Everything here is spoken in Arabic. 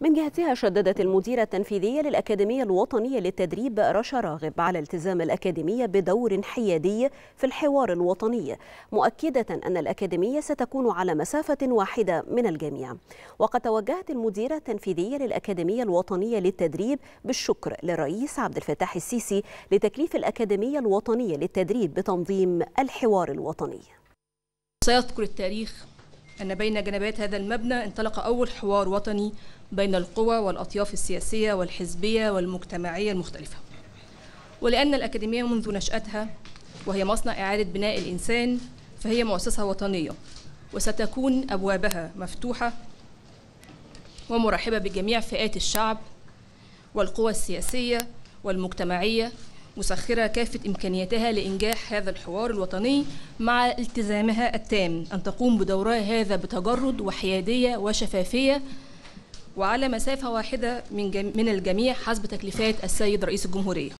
من جهتها شددت المديرة التنفيذية للأكاديمية الوطنية للتدريب رشا راغب على التزام الأكاديمية بدور حيادي في الحوار الوطني مؤكدة أن الأكاديمية ستكون على مسافة واحدة من الجميع وقد توجهت المديرة التنفيذية للأكاديمية الوطنية للتدريب بالشكر للرئيس عبد الفتاح السيسي لتكليف الأكاديمية الوطنية للتدريب بتنظيم الحوار الوطني سيذكر التاريخ أن بين جنبات هذا المبنى انطلق أول حوار وطني بين القوى والأطياف السياسية والحزبية والمجتمعية المختلفة ولأن الأكاديمية منذ نشأتها وهي مصنع إعادة بناء الإنسان فهي مؤسسة وطنية وستكون أبوابها مفتوحة ومرحبة بجميع فئات الشعب والقوى السياسية والمجتمعية مسخرة كافة إمكانياتها لإنجاح هذا الحوار الوطني مع التزامها التام أن تقوم بدورها هذا بتجرد وحيادية وشفافية وعلى مسافة واحدة من, الجميع حسب تكليفات السيد رئيس الجمهورية